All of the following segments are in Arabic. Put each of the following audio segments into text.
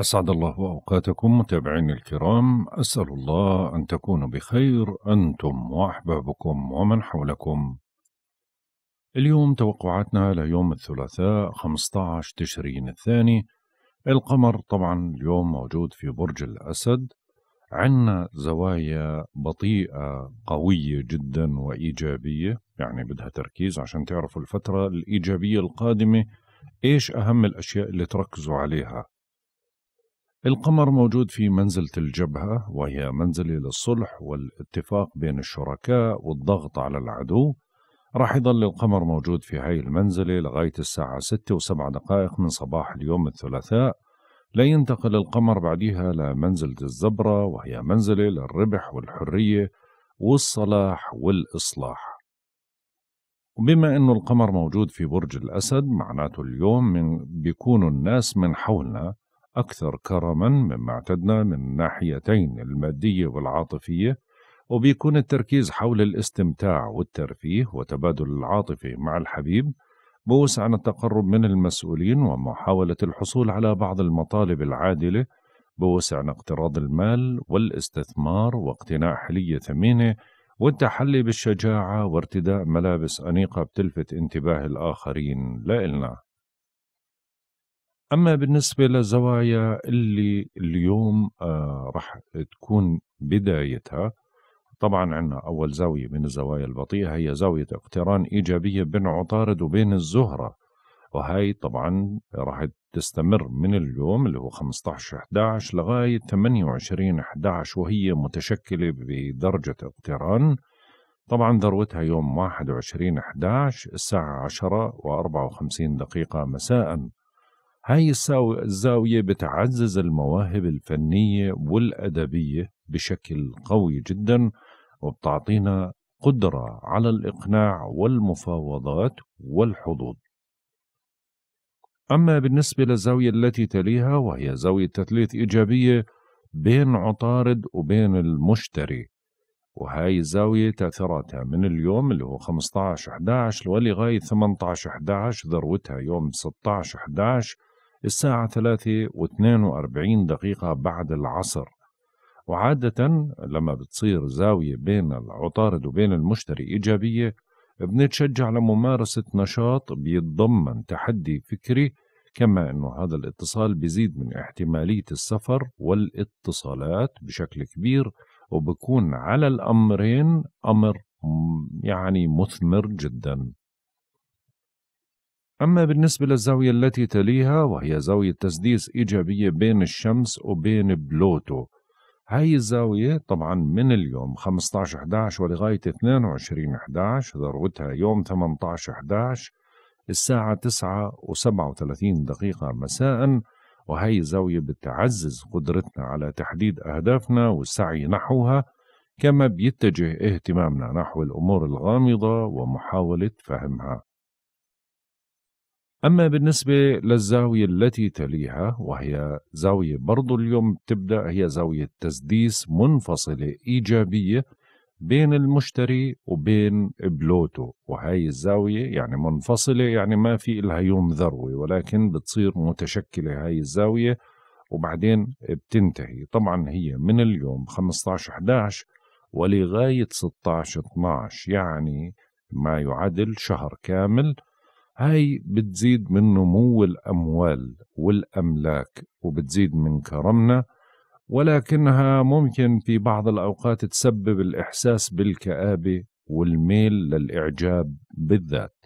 أسعد الله أوقاتكم متابعينا الكرام أسأل الله أن تكونوا بخير أنتم وأحبابكم ومن حولكم اليوم توقعاتنا ليوم الثلاثاء 15 تشرين الثاني القمر طبعا اليوم موجود في برج الأسد عنا زوايا بطيئة قوية جدا وإيجابية يعني بدها تركيز عشان تعرفوا الفترة الإيجابية القادمة إيش أهم الأشياء اللي تركزوا عليها القمر موجود في منزلة الجبهة وهي منزلة للصلح والاتفاق بين الشركاء والضغط على العدو راح يضل القمر موجود في هاي المنزلة لغاية الساعة ستة وسبعة دقائق من صباح اليوم الثلاثاء لينتقل القمر بعديها لمنزلة الزبرة وهي منزلة للربح والحرية والصلاح والإصلاح وبما أنه القمر موجود في برج الأسد معناته اليوم من بيكونوا الناس من حولنا أكثر كرما مما اعتدنا من الناحيتين المادية والعاطفية وبيكون التركيز حول الاستمتاع والترفيه وتبادل العاطفة مع الحبيب بوس عن التقرب من المسؤولين ومحاولة الحصول على بعض المطالب العادلة بوس عن اقتراض المال والاستثمار واقتناء حلية ثمينة والتحلي بالشجاعة وارتداء ملابس أنيقة بتلفت انتباه الآخرين لإلنا أما بالنسبة للزوايا اللي اليوم آه رح تكون بدايتها طبعا عندنا أول زاوية من الزوايا البطيئة هي زاوية اقتران إيجابية بين عطارد وبين الزهرة وهي طبعا راح تستمر من اليوم اللي هو 15 11 لغاية 28 11 وهي متشكلة بدرجة اقتران طبعا ذروتها يوم 21 11 الساعة 10 و54 دقيقة مساءً هاي الزاوية بتعزز المواهب الفنية والأدبية بشكل قوي جدا وبتعطينا قدرة على الإقناع والمفاوضات والحظوظ أما بالنسبة للزاوية التي تليها وهي زاوية تثليث إيجابية بين عطارد وبين المشتري وهاي الزاوية تأثيراتها من اليوم اللي هو 15 11 ولغاية 18 11 ذروتها يوم 16 11 الساعة ثلاثة واثنين وأربعين دقيقة بعد العصر وعادة لما بتصير زاوية بين العطارد وبين المشتري إيجابية بنتشجع لممارسة نشاط بيتضمن تحدي فكري كما أنه هذا الاتصال بيزيد من احتمالية السفر والاتصالات بشكل كبير وبكون على الأمرين أمر يعني مثمر جداً أما بالنسبة للزاوية التي تليها وهي زاوية تسديس إيجابية بين الشمس وبين بلوتو هاي الزاوية طبعا من اليوم 15-11 ولغاية 22-11 ذروتها يوم 18-11 الساعة 9 و37 دقيقة مساء وهي الزاوية بتعزز قدرتنا على تحديد أهدافنا والسعي نحوها كما بيتجه اهتمامنا نحو الأمور الغامضة ومحاولة فهمها أما بالنسبة للزاوية التي تليها وهي زاوية برضو اليوم تبدأ هي زاوية تسديس منفصلة إيجابية بين المشتري وبين بلوتو وهي الزاوية يعني منفصلة يعني ما في إلها يوم ذروة ولكن بتصير متشكلة هاي الزاوية وبعدين بتنتهي طبعا هي من اليوم 15 11 ولغاية 16 12 يعني ما يعادل شهر كامل هاي بتزيد من نمو الأموال والأملاك وبتزيد من كرمنا ولكنها ممكن في بعض الأوقات تسبب الإحساس بالكآبة والميل للإعجاب بالذات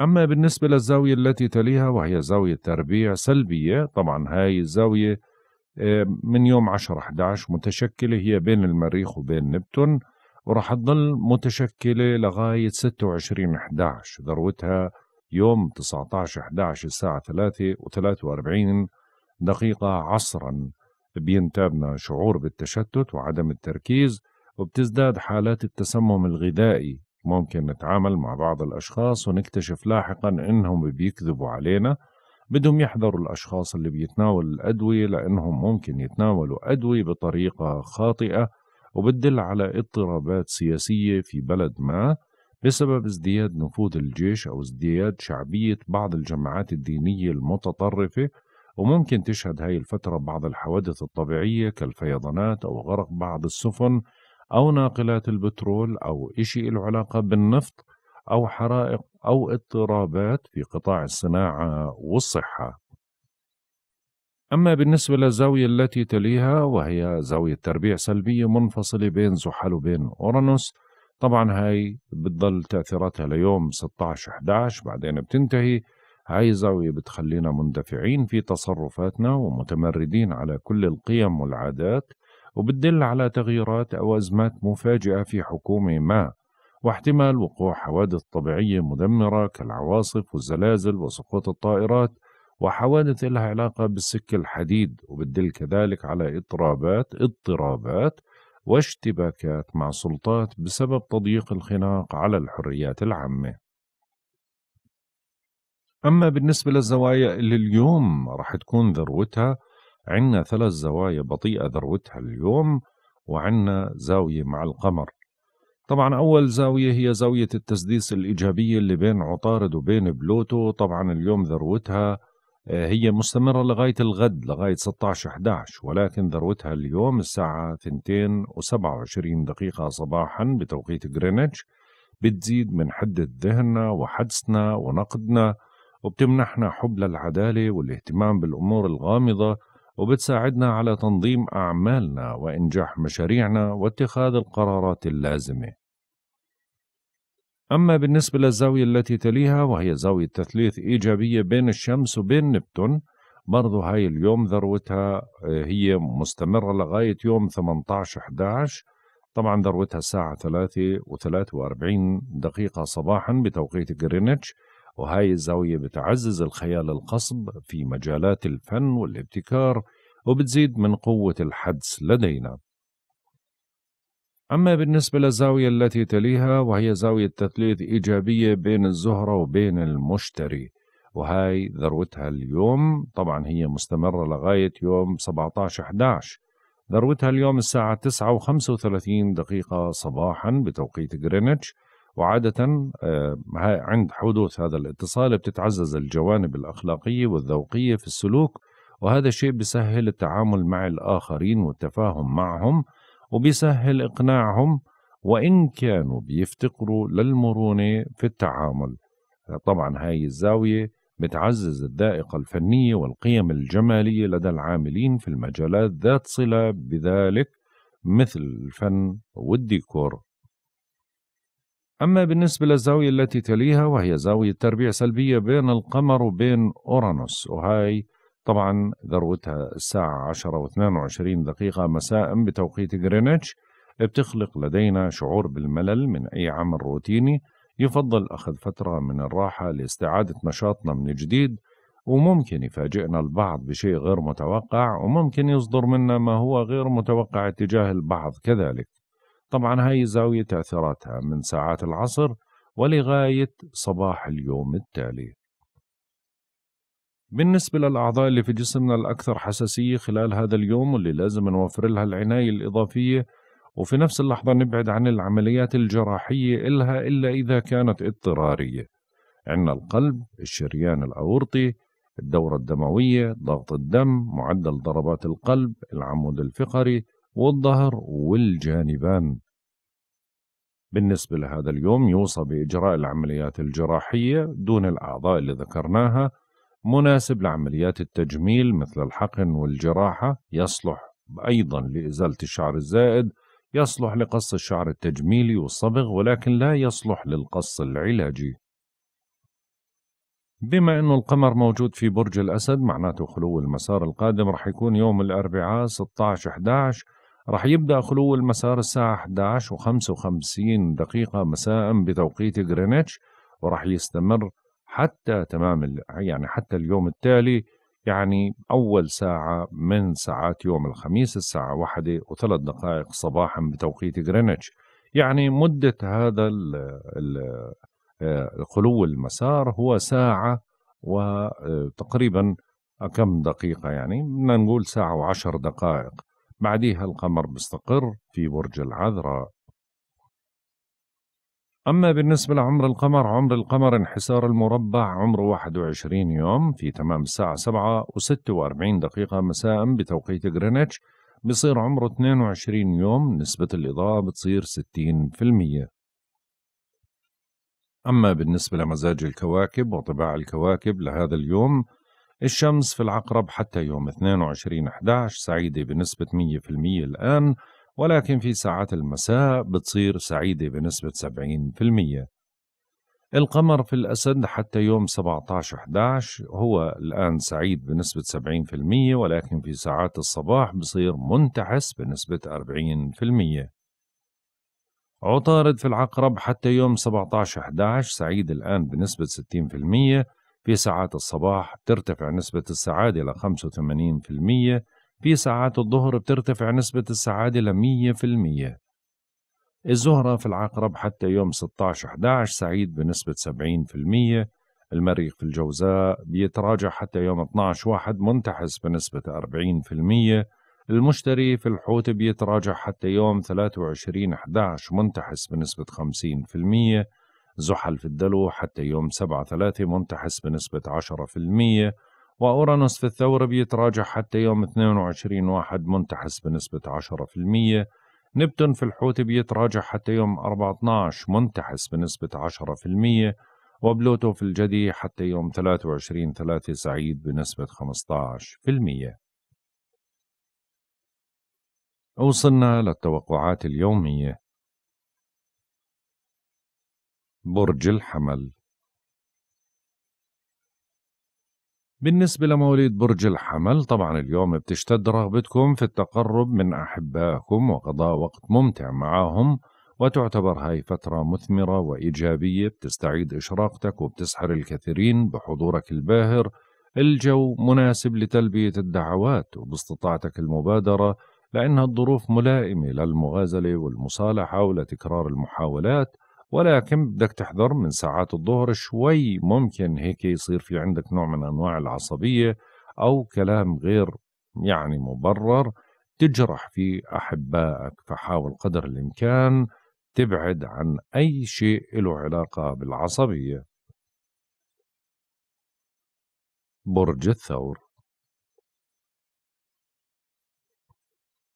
أما بالنسبة للزاوية التي تليها وهي زاوية تربيع سلبية طبعا هاي الزاوية آه، من يوم 10-11 متشكلة هي بين المريخ وبين نبتون وراح تظل متشكلة لغاية 26 11 ذروتها يوم 19 11 الساعة 3 و43 دقيقة عصرا بينتابنا شعور بالتشتت وعدم التركيز وبتزداد حالات التسمم الغذائي ممكن نتعامل مع بعض الأشخاص ونكتشف لاحقا إنهم بيكذبوا علينا بدهم يحذروا الأشخاص اللي بيتناولوا الأدوية لأنهم ممكن يتناولوا أدوية بطريقة خاطئة وبتدل على اضطرابات سياسية في بلد ما بسبب ازدياد نفوذ الجيش أو ازدياد شعبية بعض الجماعات الدينية المتطرفة وممكن تشهد هاي الفترة بعض الحوادث الطبيعية كالفيضانات أو غرق بعض السفن أو ناقلات البترول أو إشي له علاقة بالنفط أو حرائق أو اضطرابات في قطاع الصناعة والصحة أما بالنسبة للزاوية التي تليها وهي زاوية تربيع سلبية منفصلة بين زحل وبين أورانوس طبعا هاي بتضل تأثيراتها ليوم 16-11 بعدين بتنتهي هاي زاوية بتخلينا مندفعين في تصرفاتنا ومتمردين على كل القيم والعادات وبتدل على تغييرات أو أزمات مفاجئة في حكومة ما واحتمال وقوع حوادث طبيعية مدمرة كالعواصف والزلازل وسقوط الطائرات وحوادث لها علاقة بالسك الحديد وبتدل كذلك على اضطرابات اضطرابات واشتباكات مع سلطات بسبب تضييق الخناق على الحريات العامة أما بالنسبة للزوايا اللي اليوم رح تكون ذروتها عنا ثلاث زوايا بطيئة ذروتها اليوم وعنا زاوية مع القمر طبعا أول زاوية هي زاوية التسديس الإيجابية اللي بين عطارد وبين بلوتو طبعا اليوم ذروتها آه، هي مستمرة لغاية الغد لغاية 16/11 ولكن ذروتها اليوم الساعة 2 27 دقيقة صباحا بتوقيت غرينتش بتزيد من حدة ذهننا وحدسنا ونقدنا وبتمنحنا حب للعدالة والاهتمام بالأمور الغامضة وبتساعدنا على تنظيم أعمالنا وإنجاح مشاريعنا واتخاذ القرارات اللازمة أما بالنسبة للزاوية التي تليها وهي زاوية تثليث إيجابية بين الشمس وبين نبتون برضه هاي اليوم ذروتها آه، هي مستمرة لغاية يوم 18-11 طبعا ذروتها الساعة 3 و43 دقيقة صباحا بتوقيت غرينتش وهاي الزاوية بتعزز الخيال القصب في مجالات الفن والابتكار وبتزيد من قوة الحدس لدينا أما بالنسبة للزاوية التي تليها وهي زاوية تثليث إيجابية بين الزهرة وبين المشتري وهاي ذروتها اليوم طبعا هي مستمرة لغاية يوم 17/11 ذروتها اليوم الساعة 9 و35 دقيقة صباحا بتوقيت غرينتش وعادة آه، عند حدوث هذا الاتصال بتتعزز الجوانب الأخلاقية والذوقية في السلوك وهذا الشيء بيسهل التعامل مع الآخرين والتفاهم معهم وبيسهل إقناعهم وإن كانوا بيفتقروا للمرونة في التعامل طبعا هاي الزاوية بتعزز الذائقة الفنية والقيم الجمالية لدى العاملين في المجالات ذات صلة بذلك مثل الفن والديكور أما بالنسبة للزاوية التي تليها وهي زاوية تربيع سلبية بين القمر وبين أورانوس وهاي طبعا ذروتها الساعة 10 و 22 دقيقة مساء بتوقيت غرينتش بتخلق لدينا شعور بالملل من أي عمل روتيني يفضل أخذ فترة من الراحة لاستعادة نشاطنا من جديد وممكن يفاجئنا البعض بشيء غير متوقع وممكن يصدر منا ما هو غير متوقع اتجاه البعض كذلك طبعا هاي زاوية تأثيراتها من ساعات العصر ولغاية صباح اليوم التالي بالنسبة للأعضاء اللي في جسمنا الأكثر حساسية خلال هذا اليوم واللي لازم نوفر لها العناية الإضافية وفي نفس اللحظة نبعد عن العمليات الجراحية إلها إلا إذا كانت اضطرارية عندنا القلب، الشريان الأورطي، الدورة الدموية، ضغط الدم، معدل ضربات القلب، العمود الفقري والظهر والجانبان بالنسبة لهذا اليوم يوصى بإجراء العمليات الجراحية دون الأعضاء اللي ذكرناها مناسب لعمليات التجميل مثل الحقن والجراحة يصلح أيضا لإزالة الشعر الزائد يصلح لقص الشعر التجميلي والصبغ ولكن لا يصلح للقص العلاجي بما أنه القمر موجود في برج الأسد معناته خلو المسار القادم رح يكون يوم الأربعاء 16-11 رح يبدأ خلو المسار الساعة 11 و55 دقيقة مساء بتوقيت غرينتش ورح يستمر حتى تمام يعني حتى اليوم التالي يعني أول ساعة من ساعات يوم الخميس الساعة واحدة وثلاث دقائق صباحا بتوقيت غرينتش يعني مدة هذا الخلو آه، المسار هو ساعة وتقريبا آه، كم دقيقة يعني بدنا نقول ساعة وعشر دقائق بعديها القمر بيستقر في برج العذراء أما بالنسبة لعمر القمر عمر القمر انحسار المربع عمره 21 يوم في تمام الساعة 7 و46 دقيقة مساء بتوقيت غرينتش بصير عمره 22 يوم نسبة الإضاءة بتصير 60% أما بالنسبة لمزاج الكواكب وطباع الكواكب لهذا اليوم الشمس في العقرب حتى يوم 22 11 سعيدة بنسبة 100% الآن ولكن في ساعات المساء بتصير سعيدة بنسبة 70% القمر في الأسد حتى يوم 17/11 هو الآن سعيد بنسبة 70% ولكن في ساعات الصباح بصير منتعس بنسبة 40% عطارد في العقرب حتى يوم 17/11 سعيد الآن بنسبة 60% في ساعات الصباح ترتفع نسبة السعادة إلى في ساعات الظهر بترتفع نسبة السعادة لمية في المية الزهرة في العقرب حتى يوم 16-11 سعيد بنسبة 70% المريخ في الجوزاء بيتراجع حتى يوم 12-1 منتحس بنسبة 40% المشتري في الحوت بيتراجع حتى يوم 23-11 منتحس بنسبة 50% زحل في الدلو حتى يوم 7-3 منتحس بنسبة 10% وأورانوس في الثورة بيتراجع حتى يوم 22 واحد منتحس بنسبة 10% نبتون في الحوت بيتراجع حتى يوم 14 منتحس بنسبة 10% وبلوتو في الجدي حتى يوم 23 3 سعيد بنسبة 15% وصلنا للتوقعات اليومية برج الحمل بالنسبة لمواليد برج الحمل طبعا اليوم بتشتد رغبتكم في التقرب من أحبائكم وقضاء وقت ممتع معهم وتعتبر هاي فترة مثمرة وإيجابية بتستعيد إشراقتك وبتسحر الكثيرين بحضورك الباهر الجو مناسب لتلبية الدعوات وباستطاعتك المبادرة لأنها الظروف ملائمة للمغازلة والمصالحة ولتكرار المحاولات ولكن بدك تحضر من ساعات الظهر شوي ممكن هيك يصير في عندك نوع من أنواع العصبية أو كلام غير يعني مبرر تجرح في أحبائك فحاول قدر الإمكان تبعد عن أي شيء له علاقة بالعصبية برج الثور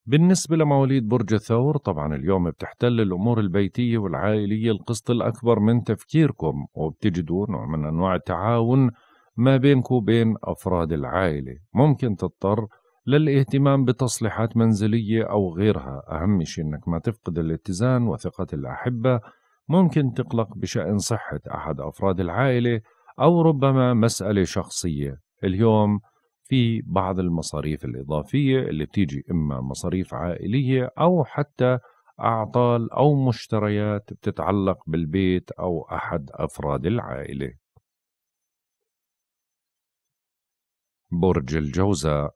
بالنسبة لمواليد برج الثور طبعا اليوم بتحتل الأمور البيتية والعائلية القسط الأكبر من تفكيركم وبتجدوا نوع من أنواع التعاون ما بينكم وبين أفراد العائلة ممكن تضطر للاهتمام بتصليحات منزلية أو غيرها أهم شيء أنك ما تفقد الاتزان وثقة الأحبة ممكن تقلق بشأن صحة أحد أفراد العائلة أو ربما مسألة شخصية اليوم في بعض المصاريف الإضافية اللي بتيجي إما مصاريف عائلية أو حتى أعطال أو مشتريات بتتعلق بالبيت أو أحد أفراد العائلة برج الجوزاء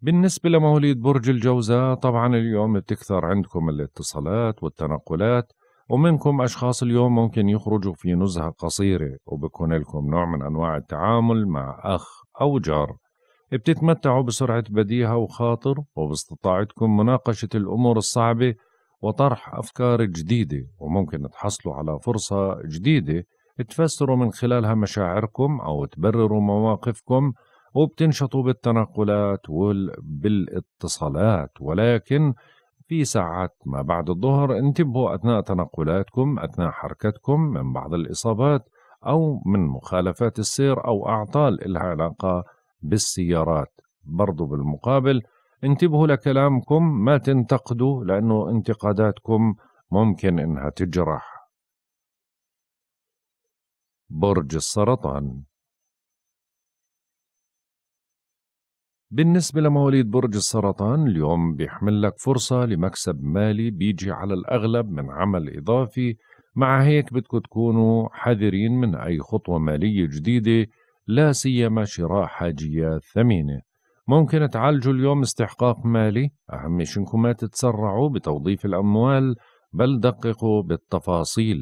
بالنسبة لمواليد برج الجوزاء طبعا اليوم بتكثر عندكم الاتصالات والتنقلات ومنكم أشخاص اليوم ممكن يخرجوا في نزهة قصيرة وبكون لكم نوع من أنواع التعامل مع أخ أو جار بتتمتعوا بسرعة بديهة وخاطر وباستطاعتكم مناقشة الأمور الصعبة وطرح أفكار جديدة وممكن تحصلوا على فرصة جديدة تفسروا من خلالها مشاعركم أو تبرروا مواقفكم وبتنشطوا بالتنقلات وبالاتصالات ولكن في ساعات ما بعد الظهر انتبهوا أثناء تنقلاتكم أثناء حركتكم من بعض الإصابات أو من مخالفات السير أو أعطال لها علاقة بالسيارات برضو بالمقابل انتبهوا لكلامكم ما تنتقدوا لأنه انتقاداتكم ممكن إنها تجرح برج السرطان بالنسبة لمواليد برج السرطان اليوم بيحمل لك فرصة لمكسب مالي بيجي على الأغلب من عمل إضافي مع هيك بدكم تكونوا حذرين من أي خطوة مالية جديدة لا سيما شراء حاجيات ثمينة ممكن تعالجوا اليوم استحقاق مالي أهم شي إنكم ما تتسرعوا بتوظيف الأموال بل دققوا بالتفاصيل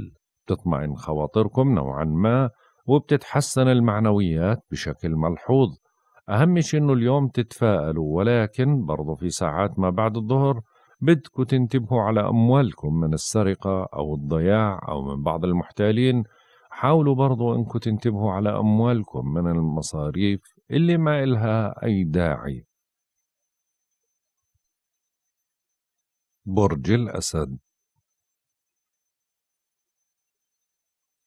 بتطمئن خواطركم نوعا ما وبتتحسن المعنويات بشكل ملحوظ أهم شيء إنه اليوم تتفائلوا ولكن برضو في ساعات ما بعد الظهر بدكم تنتبهوا على أموالكم من السرقة أو الضياع أو من بعض المحتالين حاولوا برضو أنكم تنتبهوا على أموالكم من المصاريف اللي ما إلها أي داعي برج الأسد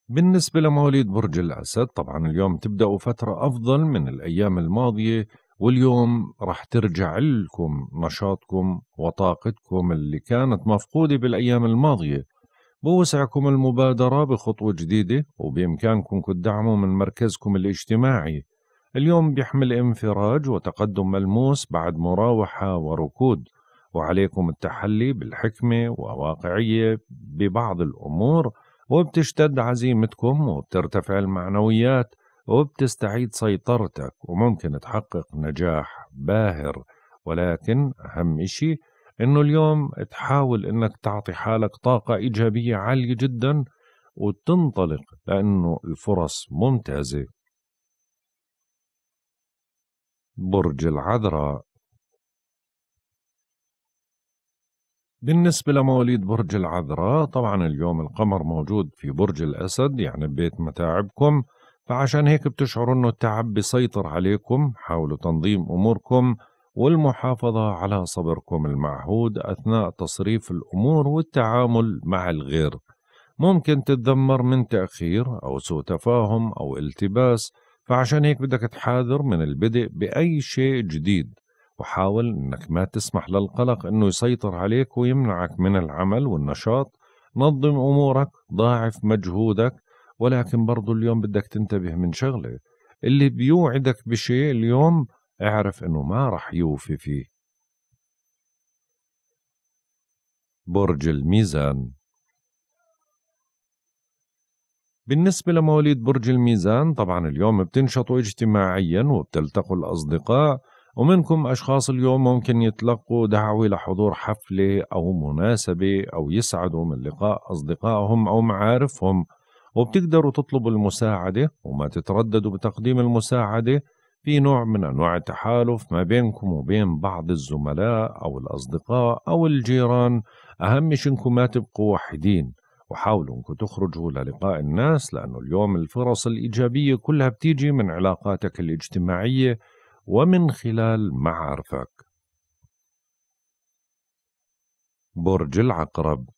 بالنسبة لمواليد برج الأسد طبعا اليوم تبدأوا فترة أفضل من الأيام الماضية واليوم رح ترجع لكم نشاطكم وطاقتكم اللي كانت مفقودة بالأيام الماضية بوسعكم المبادرة بخطوة جديدة وبإمكانكم تدعموا من مركزكم الاجتماعي اليوم بيحمل انفراج وتقدم ملموس بعد مراوحة وركود وعليكم التحلي بالحكمة وواقعية ببعض الأمور وبتشتد عزيمتكم وبترتفع المعنويات وبتستعيد سيطرتك وممكن تحقق نجاح باهر ولكن أهم إشي إنه اليوم تحاول إنك تعطي حالك طاقة إيجابية عالية جدا وتنطلق لأنه الفرص ممتازة برج العذراء بالنسبة لمواليد برج العذراء طبعا اليوم القمر موجود في برج الأسد يعني ببيت متاعبكم فعشان هيك بتشعروا انه التعب بيسيطر عليكم حاولوا تنظيم اموركم والمحافظة على صبركم المعهود اثناء تصريف الامور والتعامل مع الغير ممكن تتذمر من تأخير او سوء تفاهم او التباس فعشان هيك بدك تحاذر من البدء بأي شيء جديد وحاول انك ما تسمح للقلق انه يسيطر عليك ويمنعك من العمل والنشاط نظم امورك ضاعف مجهودك ولكن برضو اليوم بدك تنتبه من شغله اللي بيوعدك بشيء اليوم اعرف انه ما رح يوفي فيه برج الميزان بالنسبة لمواليد برج الميزان طبعا اليوم بتنشطوا اجتماعيا وبتلتقوا الأصدقاء ومنكم أشخاص اليوم ممكن يتلقوا دعوة لحضور حفلة أو مناسبة أو يسعدوا من لقاء أصدقائهم أو معارفهم وبتقدروا تطلبوا المساعدة وما تترددوا بتقديم المساعدة في نوع من أنواع التحالف ما بينكم وبين بعض الزملاء أو الأصدقاء أو الجيران أهم شيء إنكم ما تبقوا وحيدين وحاولوا إنكم تخرجوا للقاء الناس لأنه اليوم الفرص الإيجابية كلها بتيجي من علاقاتك الاجتماعية ومن خلال معارفك برج العقرب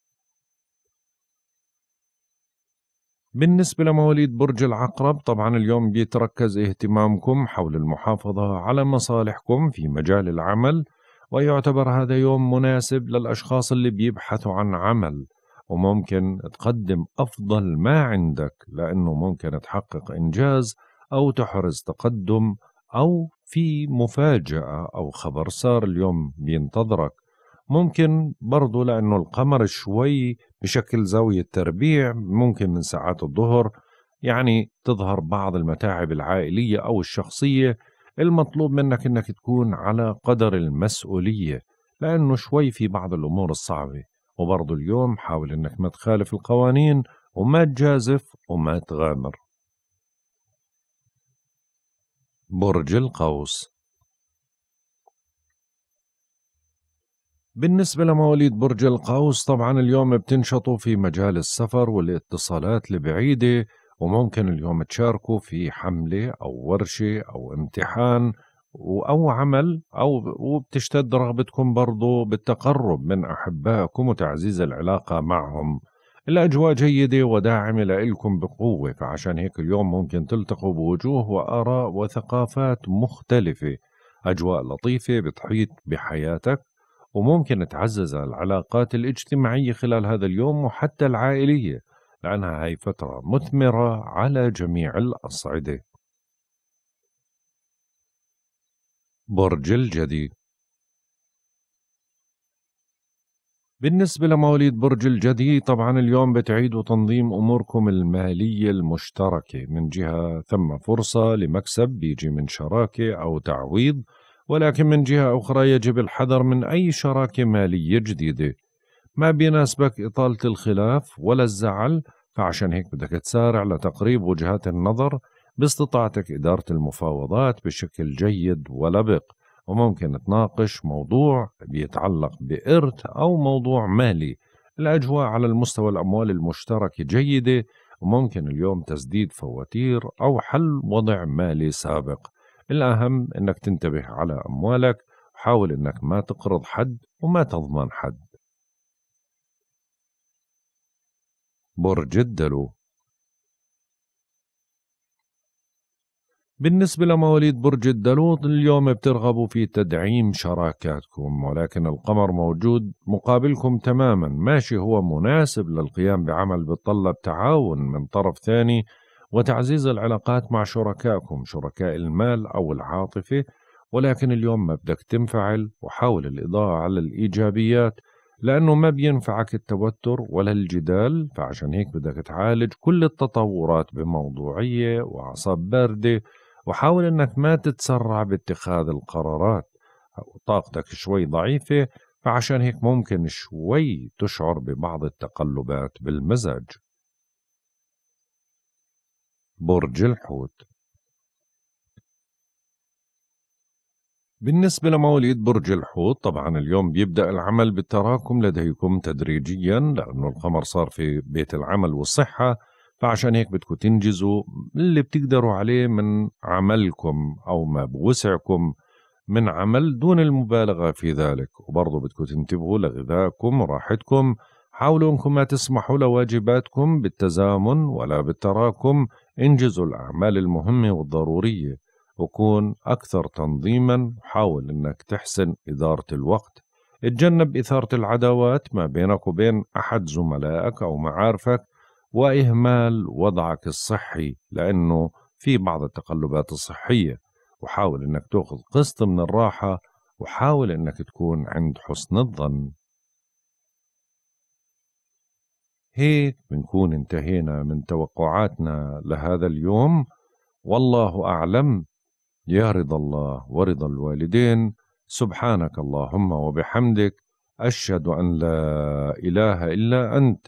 بالنسبة لمواليد برج العقرب طبعا اليوم بيتركز اهتمامكم حول المحافظة على مصالحكم في مجال العمل ويعتبر هذا يوم مناسب للأشخاص اللي بيبحثوا عن عمل وممكن تقدم أفضل ما عندك لأنه ممكن تحقق إنجاز أو تحرز تقدم أو في مفاجأة أو خبر صار اليوم بينتظرك ممكن برضو لأنه القمر شوي بشكل زاوية تربيع ممكن من ساعات الظهر يعني تظهر بعض المتاعب العائلية أو الشخصية المطلوب منك أنك تكون على قدر المسؤولية لأنه شوي في بعض الأمور الصعبة وبرضو اليوم حاول أنك ما تخالف القوانين وما تجازف وما تغامر برج القوس بالنسبة لمواليد برج القوس طبعا اليوم بتنشطوا في مجال السفر والاتصالات البعيدة وممكن اليوم تشاركوا في حملة أو ورشة أو امتحان أو عمل أو وبتشتد رغبتكم برضو بالتقرب من أحبائكم وتعزيز العلاقة معهم الأجواء جيدة وداعمة لإلكم بقوة فعشان هيك اليوم ممكن تلتقوا بوجوه وآراء وثقافات مختلفة أجواء لطيفة بتحيط بحياتك وممكن تعزز العلاقات الاجتماعية خلال هذا اليوم وحتى العائلية لأنها هي فترة مثمرة على جميع الأصعدة برج الجدي بالنسبة لمواليد برج الجدي طبعا اليوم بتعيدوا تنظيم أموركم المالية المشتركة من جهة ثم فرصة لمكسب بيجي من شراكة أو تعويض ولكن من جهة أخرى يجب الحذر من أي شراكة مالية جديدة ما بيناسبك إطالة الخلاف ولا الزعل فعشان هيك بدك تسارع لتقريب وجهات النظر باستطاعتك إدارة المفاوضات بشكل جيد ولبق وممكن تناقش موضوع بيتعلق بإرث أو موضوع مالي الأجواء على المستوى الأموال المشتركة جيدة وممكن اليوم تسديد فواتير أو حل وضع مالي سابق الأهم أنك تنتبه على أموالك وحاول أنك ما تقرض حد وما تضمن حد برج الدلو بالنسبة لمواليد برج الدلوط اليوم بترغبوا في تدعيم شراكاتكم ولكن القمر موجود مقابلكم تماما ماشي هو مناسب للقيام بعمل بتطلب تعاون من طرف ثاني وتعزيز العلاقات مع شركائكم شركاء المال أو العاطفة ولكن اليوم ما بدك تنفعل وحاول الإضاءة على الإيجابيات لأنه ما بينفعك التوتر ولا الجدال فعشان هيك بدك تعالج كل التطورات بموضوعية وأعصاب باردة وحاول أنك ما تتسرع باتخاذ القرارات طاقتك شوي ضعيفة فعشان هيك ممكن شوي تشعر ببعض التقلبات بالمزاج برج الحوت بالنسبة لمواليد برج الحوت طبعا اليوم بيبدأ العمل بالتراكم لديكم تدريجيا لأنه القمر صار في بيت العمل والصحة فعشان هيك بدكم تنجزوا اللي بتقدروا عليه من عملكم أو ما بوسعكم من عمل دون المبالغة في ذلك وبرضه بدكم تنتبهوا لغذائكم وراحتكم حاولوا أنكم ما تسمحوا لواجباتكم بالتزامن ولا بالتراكم انجزوا الأعمال المهمة والضرورية وكون أكثر تنظيما وحاول أنك تحسن إدارة الوقت اتجنب إثارة العداوات ما بينك وبين أحد زملائك أو معارفك واهمال وضعك الصحي لانه في بعض التقلبات الصحيه وحاول انك تاخذ قسط من الراحه وحاول انك تكون عند حسن الظن هيك بنكون انتهينا من توقعاتنا لهذا اليوم والله اعلم يا رضا الله ورضا الوالدين سبحانك اللهم وبحمدك اشهد ان لا اله الا انت